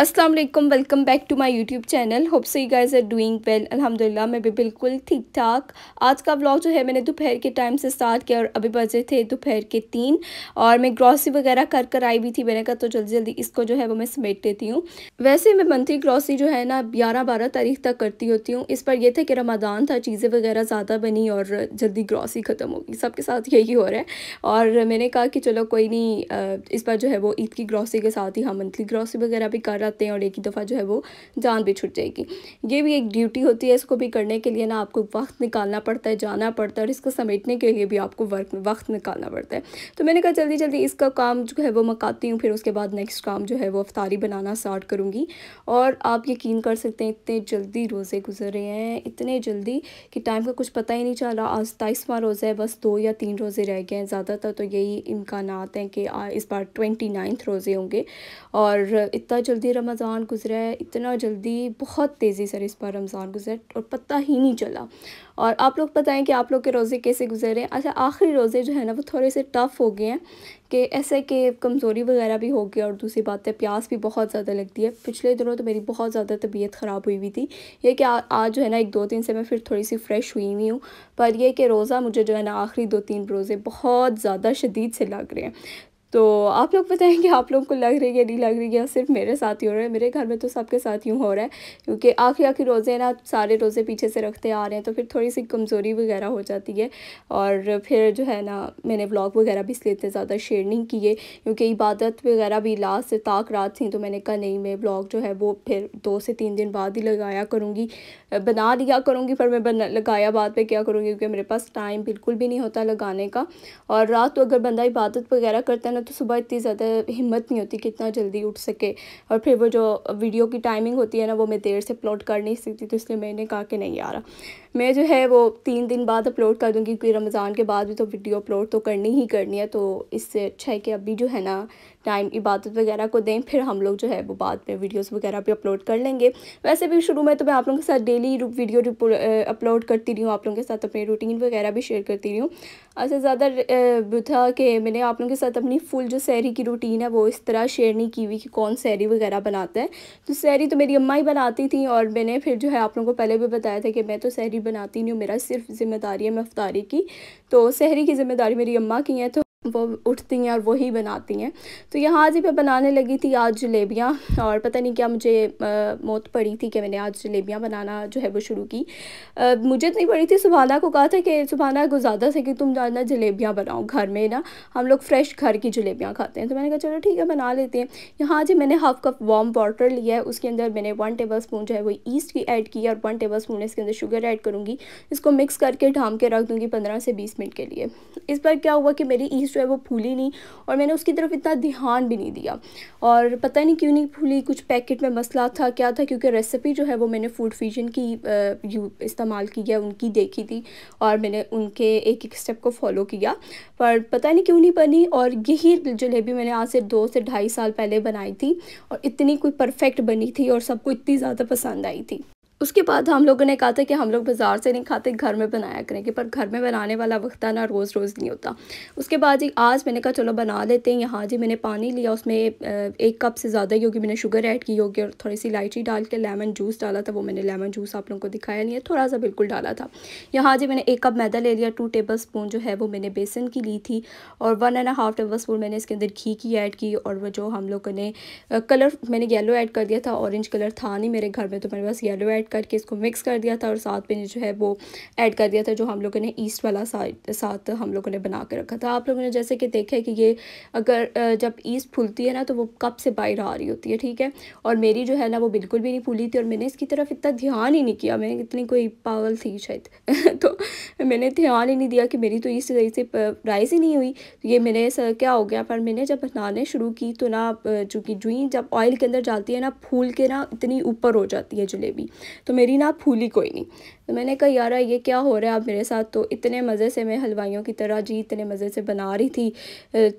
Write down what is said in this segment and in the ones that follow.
अस्सलाम वालेकुम welcome back to my YouTube channel hope so you guys are doing well अल्हम्दुलिल्लाह मैं भी बिल्कुल ठीक ठाक आज का व्लॉग जो है मैंने दोपहर के टाइम से स्टार्ट किया और अभी बजे थे दोपहर के तीन और मैं ग्रॉसरी वगैरह कर कर आई भी थी मैंने कहा तो जल्दी जल्दी इसको जो है वो मैं समेट देती हूँ वैसे मैं मंथली ग्रॉसरी जो है ना ग्यारह बारह तारीख तक करती होती हूँ इस पर यह था कि रमादान था चीज़ें वगैरह ज़्यादा बनी और जल्दी ग्रॉसरी ख़त्म होगी सबके साथ यही हो रहा है और मैंने कहा कि चलो कोई नहीं इस पर जो है वो ईद की ग्रॉसरी के साथ ही हाँ मंथली ग्रॉसरी वगैरह भी कर आते हैं और एक ही दफ़ा जो है वो जान भी छुट जाएगी ये भी एक ड्यूटी होती है इसको भी करने के लिए ना आपको वक्त निकालना पड़ता है जाना पड़ता है और इसको समेटने के लिए भी आपको वर्क वक्त निकालना पड़ता है तो मैंने कहा जल्दी जल्दी इसका काम जो है वो मकाती हूँ फिर उसके बाद नेक्स्ट काम जो है वो अफ्तारी बनाना स्टार्ट करूँगी और आप यकीन कर सकते हैं इतने जल्दी रोज़े गुजर रहे हैं इतने जल्दी कि टाइम का कुछ पता ही नहीं चल रहा आज ताइसवा रोज़ा है बस दो या तीन रोज़े रह गए हैं ज़्यादातर तो यही इम्कान हैं कि इस बार ट्वेंटी नाइन्थ रोज़े होंगे और इतना जल्दी रमज़ान गुज़रा है इतना जल्दी बहुत तेज़ी से इस बार रमज़ान गुजरा और पता ही नहीं चला और आप लोग बताएं कि आप लोग के रोज़े कैसे गुजर रहे हैं अच्छा आखिरी रोज़े जो है ना वो थोड़े से टफ़ हो गए हैं कि ऐसे कि कमज़ोरी वगैरह भी हो गई और दूसरी बात है प्यास भी बहुत ज़्यादा लगती है पिछले दिनों तो मेरी बहुत ज़्यादा तबीयत ख़राब हुई हुई थी ये कि आज जो है ना एक दो दिन से मैं फिर थोड़ी सी फ्रेश हुई हुई हूँ पर यह कि रोज़ा मुझे जो है ना आखिरी दो तीन रोज़े बहुत ज़्यादा शदीद से लग रहे हैं तो आप लोग कि आप लोग को लग रही है नहीं लग रही है सिर्फ मेरे साथ ही हो रहा है मेरे घर में तो सबके साथ यूँ हो रहा है क्योंकि आखिर आखिर रोज़े ना सारे रोज़े पीछे से रखते आ रहे हैं तो फिर थोड़ी सी कमज़ोरी वगैरह हो जाती है और फिर जो है ना मैंने ब्लॉग वगैरह भी इसलिए इतने ज़्यादा शेयर नहीं किए क्योंकि इबादत वगैरह भी लास्ट से ताक रात थी तो मैंने कहा नहीं मैं ब्लॉग जो है वो फिर दो से तीन दिन बाद ही लगाया करूँगी बना दिया करूँगी पर मैं बना लगाया बाद में क्या करूँगी क्योंकि मेरे पास टाइम बिल्कुल भी नहीं होता लगाने का और रात को अगर बंदा इबादत वगैरह करता है ना तो सुबह इतनी ज़्यादा हिम्मत नहीं होती कि इतना जल्दी उठ सके और फिर वो जो वीडियो की टाइमिंग होती है ना वो मैं देर से अपलोड कर नहीं सकती तो इसलिए मैंने कहा कि नहीं यार मैं जो है वो तीन दिन बाद अपलोड कर दूँगी क्योंकि रमज़ान के बाद भी तो वीडियो अपलोड तो करनी ही करनी है तो इससे अच्छा है कि अभी जो है ना टाइम इबादत वगैरह को दें फिर हम लोग जो है वो बाद में वीडियोस वगैरह भी अपलोड कर लेंगे वैसे भी शुरू में तो मैं आप लोगों के साथ डेली वीडियो अपलोड करती रही हूँ आप लोगों के साथ अपनी रूटीन वगैरह भी शेयर करती रही हूँ ऐसे ज़्यादा था कि मैंने आप लोगों के साथ अपनी फुल जो सैरी की रूटीन है वो इस तरह शेयर नहीं की हुई कि कौन सैरी वगैरह बनाता है तो सैरी तो मेरी अम्मा ही बनाती थी और मैंने फिर जो है आप लोगों को पहले भी बताया था कि मैं तो सैरी बनाती नहीं हूँ मेरा सिर्फ ज़िम्मेदारी है मफ्तारी की तो सहरी की ज़िम्मेदारी मेरी अम्मा की है तो वो उठती हैं और वही बनाती हैं तो यहाँ आज ही मैं बनाने लगी थी आज जलेबियाँ और पता नहीं क्या मुझे आ, मौत पड़ी थी कि मैंने आज जलेबियाँ बनाना जो है वो शुरू की आ, मुझे इतनी पड़ी थी सुबहाना को कहा था कि सुबहाना को ज्यादा से कि तुम जाना जलेबियाँ बनाओ घर में ना हम लोग फ्रेश घर की जलेबियाँ खाते हैं तो मैंने कहा चलो ठीक है बना लेते हैं यहाँ आज मैंने हाफ कप वार्म वाटर लिया है उसके अंदर मैंने वन टेबल स्पून जो है वो ईस्ट की ऐड की और वन टेबल स्पून इसके अंदर शुगर ऐड करूँगी इसको मिक्स करके ढाम के रख दूँगी पंद्रह से बीस मिनट के लिए इस पर क्या हुआ कि मेरी ईस्ट जो है वो फूली नहीं और मैंने उसकी तरफ इतना ध्यान भी नहीं दिया और पता नहीं क्यों नहीं फूली कुछ पैकेट में मसला था क्या था क्योंकि रेसिपी जो है वो मैंने फूड फ्यूजन की इस्तेमाल की है उनकी देखी थी और मैंने उनके एक एक स्टेप को फॉलो किया पर पता नहीं क्यों नहीं बनी और यही जलेबी मैंने आज से दो से ढाई साल पहले बनाई थी और इतनी कोई परफेक्ट बनी थी और सबको इतनी ज़्यादा पसंद आई थी उसके बाद हम लोगों ने कहा था कि हम लोग बाज़ार से नहीं खाते घर में बनाया करेंगे पर घर में बनाने वाला वक्त ना रोज़ रोज़ नहीं होता उसके बाद जी आज मैंने कहा चलो बना लेते हैं यहाँ जी मैंने पानी लिया उसमें एक कप से ज़्यादा ही होगी मैंने शुगर ऐड की होगी और थोड़ी सी इलायची डाल के लेमन जूस डाला था वो मैंने लेमन जूस आप लोगों को दिखाया नहीं है थोड़ा सा बिल्कुल डाला था यहाँ जी मैंने एक कप मैदा ले लिया टू टेबल स्पून जो है वो मैंने बेसन की ली थी और one and half tablespoon मैंने इसके अंदर घी की ऐड की और वो जो हम लोगों ने कलर मैंने येलो ऐड कर दिया था ऑरेंज कलर था नहीं मेरे घर में तो मेरे पास येलो ऐड ऐड करके इसको मिक्स कर दिया था और साथ में जो है वो ऐड कर दिया था जो हम लोगों ने ईस्ट वाला साथ हम लोगों ने बना कर रखा था आप लोगों ने जैसे कि देखा है कि ये अगर जब ईस्ट फूलती है ना तो वो कप से बाहर आ रही होती है ठीक है और मेरी जो है ना वो बिल्कुल भी नहीं फूली थी और मैंने इसकी तरफ इतना ध्यान ही नहीं किया मैंने इतनी कोई पागल थी शायद तो मैंने ध्यान ही नहीं दिया कि मेरी तो ईस्ट सही से राइज ही नहीं हुई तो ये मैंने क्या हो गया पर मैंने जब बनाने शुरू की तो ना चूँकि जुई जब ऑयल के अंदर जाती है ना फूल के ना इतनी ऊपर हो जाती है जलेबी तो मेरी ना फूली कोई नहीं तो मैंने कहा यार ये क्या हो रहा है आप मेरे साथ तो इतने मज़े से मैं हलवाइयों की तरह जी इतने मज़े से बना रही थी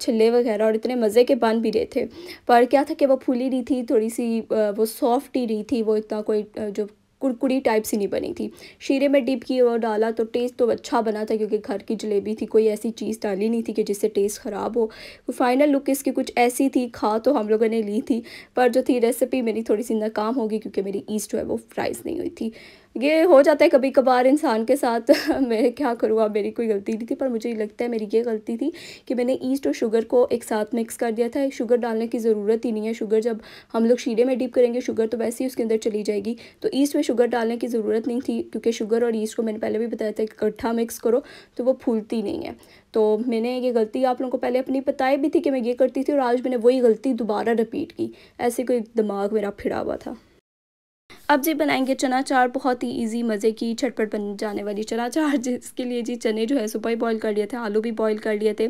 छिले वगैरह और इतने मज़े के बन भी रहे थे पर क्या था कि वो फूली नहीं थी थोड़ी सी वो सॉफ्ट ही रही थी वो इतना कोई जो कुरकुरी टाइप सी नहीं बनी थी शीरे में डिप किया और डाला तो टेस्ट तो अच्छा बना था क्योंकि घर की जलेबी थी कोई ऐसी चीज़ डाली नहीं थी कि जिससे टेस्ट ख़राब हो फाइनल लुक इसकी कुछ ऐसी थी खा तो हम लोगों ने ली थी पर जो थी रेसिपी मेरी थोड़ी सी नाकाम होगी क्योंकि मेरी ईस्ट जो है वो फ्राइज़ नहीं हुई थी ये हो जाता है कभी कभार इंसान के साथ मैं क्या करूँ आप मेरी कोई गलती नहीं थी पर मुझे लगता है मेरी ये गलती थी कि मैंने ईस्ट और शुगर को एक साथ मिक्स कर दिया था शुगर डालने की ज़रूरत ही नहीं है शुगर जब हम लोग शीरे में डीप करेंगे शुगर तो वैसे ही उसके अंदर चली जाएगी तो ईस्ट में शुगर डालने की ज़रूरत नहीं थी क्योंकि शुगर और ईस्ट को मैंने पहले भी बताया था इकट्ठा मिक्स करो तो वो फूलती नहीं है तो मैंने ये गलती आप लोगों को पहले अपनी बताई भी थी कि मैं ये करती थी और आज मैंने वही गलती दोबारा रिपीट की ऐसे कोई दिमाग मेरा फिरा हुआ था अब जी बनाएंगे चना चार बहुत ही इजी मज़े की छटपट बन जाने वाली चना चार जिसके लिए जी चने जो है सुबह ही बॉईल कर लिए थे आलू भी बॉईल कर लिए थे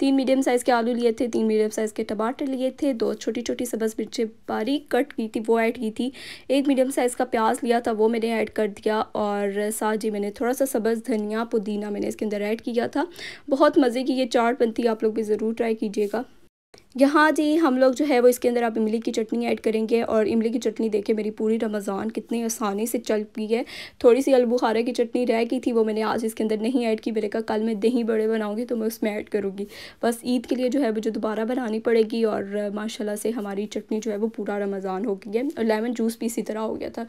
तीन मीडियम साइज़ के आलू लिए थे तीन मीडियम साइज़ के टमाटर लिए थे दो छोटी छोटी सब्ज़ मिर्चें बारीक कट की थी वो ऐड की थी एक मीडियम साइज़ का प्याज लिया था वो मैंने ऐड कर दिया और साथ जी मैंने थोड़ा सा सब्ज़ धनिया पुदीना मैंने इसके अंदर ऐड किया था बहुत मज़े की ये चाट बनती है आप लोग भी ज़रूर ट्राई कीजिएगा यहाँ जी हम लोग जो है वो इसके अंदर आप इमली की चटनी ऐड करेंगे और इमली की चटनी देखे मेरी पूरी रमज़ान कितनी आसानी से चल पी है थोड़ी सी अलबुखारा की चटनी रह गई थी वो मैंने आज इसके अंदर नहीं ऐड की मेरे का कल मैं दही बड़े बनाऊँगी तो मैं उसमें ऐड करूँगी बस ईद के लिए जो है मुझे दोबारा बनानी पड़ेगी और माशाला से हमारी चटनी जो है वो पूरा रमज़ान हो गई है और लेमन जूस भी इसी तरह हो गया था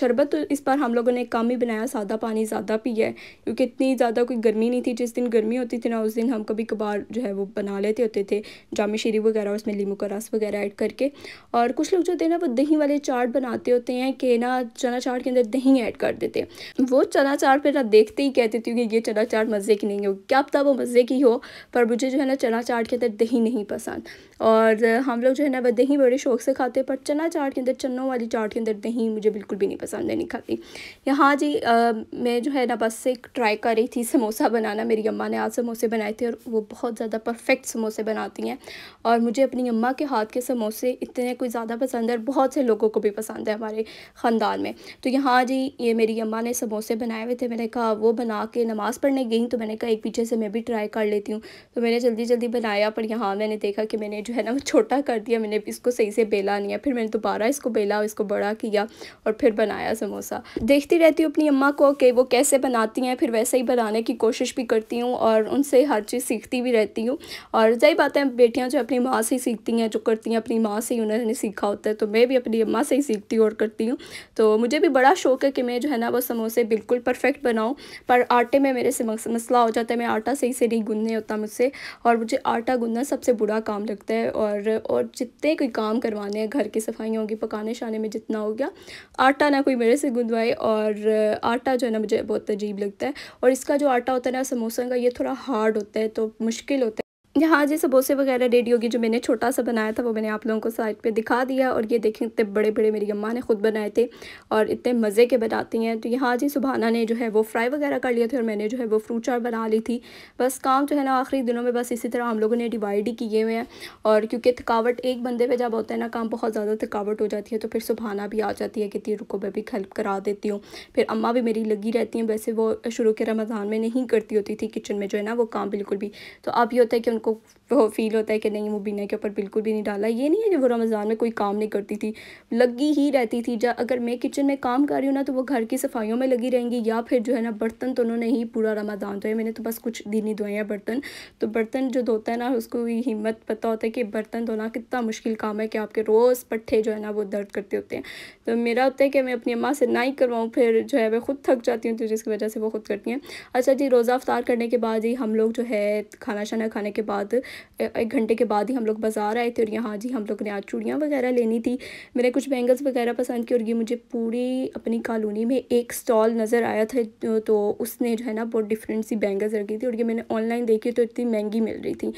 शरबत तो इस बार हम लोगों ने कम ही बनाया सादा पानी ज़्यादा पिया है क्योंकि इतनी ज़्यादा कोई गर्मी नहीं थी जिस दिन गर्मी होती थी ना उस दिन हम कभी कभार जो है वो बना लेते होते थे जाम जीरे वगैरह उसमें लीमू का रस वगैरह ऐड करके और कुछ लोग जो होते हैं ना वो दही वाले चाट बनाते होते हैं कि ना चना चाट के अंदर दही ऐड कर देते हैं वो चना चाट पर ना देखते ही कहते थे कि ये चना चाट मज़े की नहीं हो क्या पता वो मज़े की हो पर मुझे जो है ना चना चाट के अंदर दही नहीं पसंद और हम लोग जो है ना वह दही बड़े शौक से खाते हैं पर चना चाट के अंदर चनों वाली चाट के अंदर दही मुझे बिल्कुल भी नहीं पसंद है नहीं खाती यहाँ जी मैं जो है ना बस एक ट्राई कर रही थी समोसा बनाना मेरी अम्मा ने आज समोसे बनाए थे और वो बहुत ज़्यादा परफेक्ट समोसे बनाती हैं और मुझे अपनी अम्मा के हाथ के समोसे इतने कोई ज़्यादा पसंद है और बहुत से लोगों को भी पसंद है हमारे ख़ानदान में तो यहाँ जी ये मेरी अम्मा ने समोसे बनाए हुए थे मैंने कहा वो बना के नमाज़ पढ़ने गई तो मैंने कहा एक पीछे से मैं भी ट्राई कर लेती हूँ तो मैंने जल्दी जल्दी बनाया पर यहाँ मैंने देखा कि मैंने जो है ना वो छोटा कर दिया मैंने इसको सही से बेला नहीं है फिर मैंने दोबारा इसको बेला और इसको बड़ा किया और फिर बनाया समोसा देखती रहती हूँ अपनी अम्मा को कि वो कैसे बनाती हैं फिर वैसे ही बनाने की कोशिश भी करती हूँ और उनसे हर चीज़ सीखती भी रहती हूँ और सही बात है बेटियाँ जो अपनी अपनी माँ से ही सीखती हैं जो करती हैं अपनी माँ से ही उन्होंने सीखा होता है तो मैं भी अपनी अम्मा से ही सीखती हूँ और करती हूँ तो मुझे भी बड़ा शौक है कि मैं जो है ना वो समोसे बिल्कुल परफेक्ट बनाऊँ पर आटे में मेरे से मसला हो जाता है मैं आटा सही से नहीं गुनने होता मुझसे और मुझे आटा गुनना सबसे बुरा काम लगता है और और जितने कोई काम करवाने हैं घर की सफाइयाँ होगी पकाने शाने में जितना हो गया आटा ना कोई मेरे से गुंदवाए और आटा जो है ना मुझे बहुत अजीब लगता है और इसका जो आटा होता है ना समोसा का ये थोड़ा हार्ड होता है तो मुश्किल होता है यहाँ जी बोसे वगैरह रेडी होगी जो मैंने छोटा सा बनाया था वो मैंने आप लोगों को साइड पे दिखा दिया और ये देखें इतने बड़े बड़े मेरी अम्मा ने ख़ुद बनाए थे और इतने मज़े के बनाती हैं तो यहाँ जी सुबहाना ने जो है वो फ्राई वगैरह कर लिए थे और मैंने जो है वो फ्रूट चाट बना ली थी बस काम जो है ना आखिरी दिनों में बस इसी तरह हम लोगों ने डिवाइड ही किए हुए हैं और क्योंकि थकावट एक बंदे पर जब होता है ना काम बहुत ज़्यादा थकावट हो जाती है तो फिर सुबहाना भी आ जाती है कितनी रुको मैं भी हेल्प करा देती हूँ फिर अम्मा भी मेरी लगी रहती हैं वैसे वो शुरू के रमज़ान में नहीं करती होती थी किचन में जो है ना वो काम बिल्कुल भी तो अब ये होता है कि उनको वो फील होता है कि नहीं वो के ऊपर बिल्कुल भी नहीं डाला ये नहीं है कि वो रमज़ान में कोई काम नहीं करती थी लगी ही रहती थी जब अगर मैं किचन में काम कर रही हूँ ना तो वो घर की सफाइयों में लगी रहेंगी या फिर जो है ना बर्तन तो उन्होंने ही पूरा रमज़ान धोया मैंने तो बस कुछ दिन ही धोया बर्तन तो बर्तन जो धोता है ना उसको हिम्मत पता होता है कि बर्तन धोना कितना मुश्किल काम है कि आपके रोज़ पट्ठे जो है ना वो दर्द करते होते हैं तो मेरा होता है कि मैं अपनी अम्मा से ना ही करवाऊँ फिर जो है मैं खुद थक जाती हूँ तो जिसकी वजह से वो खुद करती हैं अच्छा जी रोज़ा अफ्तार करने के बाद ही हम लोग जो है खाना शाना खाने के बाद बाद एक घंटे के बाद ही हम लोग बाज़ार आए थे और यहाँ जी हम लोग ने आज चूड़ियाँ वगैरह लेनी थी मैंने कुछ बैंगल्स वगैरह पसंद की और ये मुझे पूरी अपनी कॉलोनी में एक स्टॉल नज़र आया था तो उसने जो है ना बहुत डिफरेंट सी बैंगल्स रखी थी और ये मैंने ऑनलाइन देखी तो इतनी महंगी मिल रही थी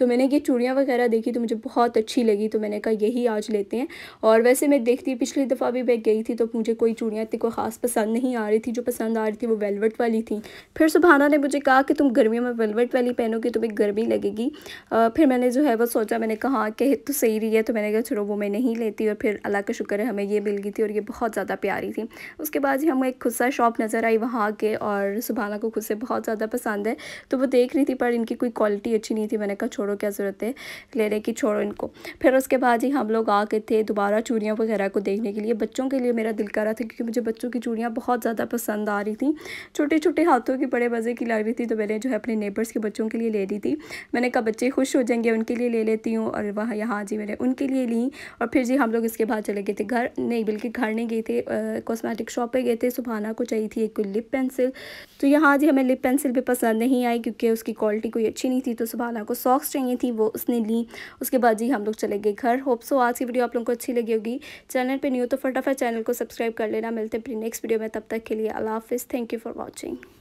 तो मैंने ये चूड़ियाँ वगैरह देखी तो मुझे बहुत अच्छी लगी तो मैंने कहा यही आज लेते हैं और वैसे मैं देखती पिछली दफ़ा भी मैं गई थी तो मुझे कोई चूड़ियाँ इतनी कोई ख़ास पसंद नहीं आ रही थी जो पसंद आ रही थी वो वेलवेट वाली थी फिर सुबहाना ने मुझे कहा कि तुम गर्मियों में वेलवेट वाली पहनोगे तुम्हें गर्मी लगेगी फिर मैंने जो है वो सोचा मैंने कहा हाँ, कि तो सही रही है तो मैंने कहा चलो वो मैं नहीं लेती और फिर अल्लाह का शुक्र है हमें ये मिल गई थी और ये बहुत ज़्यादा प्यारी थी उसके बाद ही हमें एक खुस्सा शॉप नज़र आई वहाँ के और सुबहाना को खुद से बहुत ज़्यादा पसंद है तो वो देख रही थी पर इनकी कोई क्वालिटी अच्छी नहीं थी मैंने कहा छोड़ो छोड़ो क्या ज़रूरत है रहे की छोड़ो इनको फिर उसके बाद ही हम लोग आ गए थे दोबारा चूड़ियाँ वगैरह को देखने के लिए बच्चों के लिए मेरा दिल कर रहा था क्योंकि मुझे बच्चों की चूड़ियाँ बहुत ज़्यादा पसंद आ रही थी छोटे छोटे हाथों की बड़े मज़े की लग रही थी तो मैंने जो है अपने नेबर्स के बच्चों के लिए ले ली थी मैंने कहा बच्चे खुश हो जाएंगे उनके लिए ले लेती हूँ और वहाँ यहाँ जी मैंने उनके लिए ली और फिर जी हम लोग इसके बाद चले गए थे घर नहीं बल्कि घर नहीं गए थे कॉस्मेटिक शॉप पर गए थे सुबहाना को चाहिए थी एक लिप पेंसिल तो यहाँ जी हमें लिप पेंसिल भी पसंद नहीं आई क्योंकि उसकी क्वालिटी कोई अच्छी नहीं थी तो सुबहाना को सॉक्स चाहिए थी वो उसने ली उसके बाद जी हम लोग चले गए घर होप सो आज की वीडियो आप लोगों को अच्छी लगी होगी चैनल पर न्यू तो फटाफट चैनल को सब्सक्राइब कर लेना मिलते हैं अपनी नेक्स्ट वीडियो में तब तक के लिए अला हाफिज़ थैंक यू फॉर वॉचिंग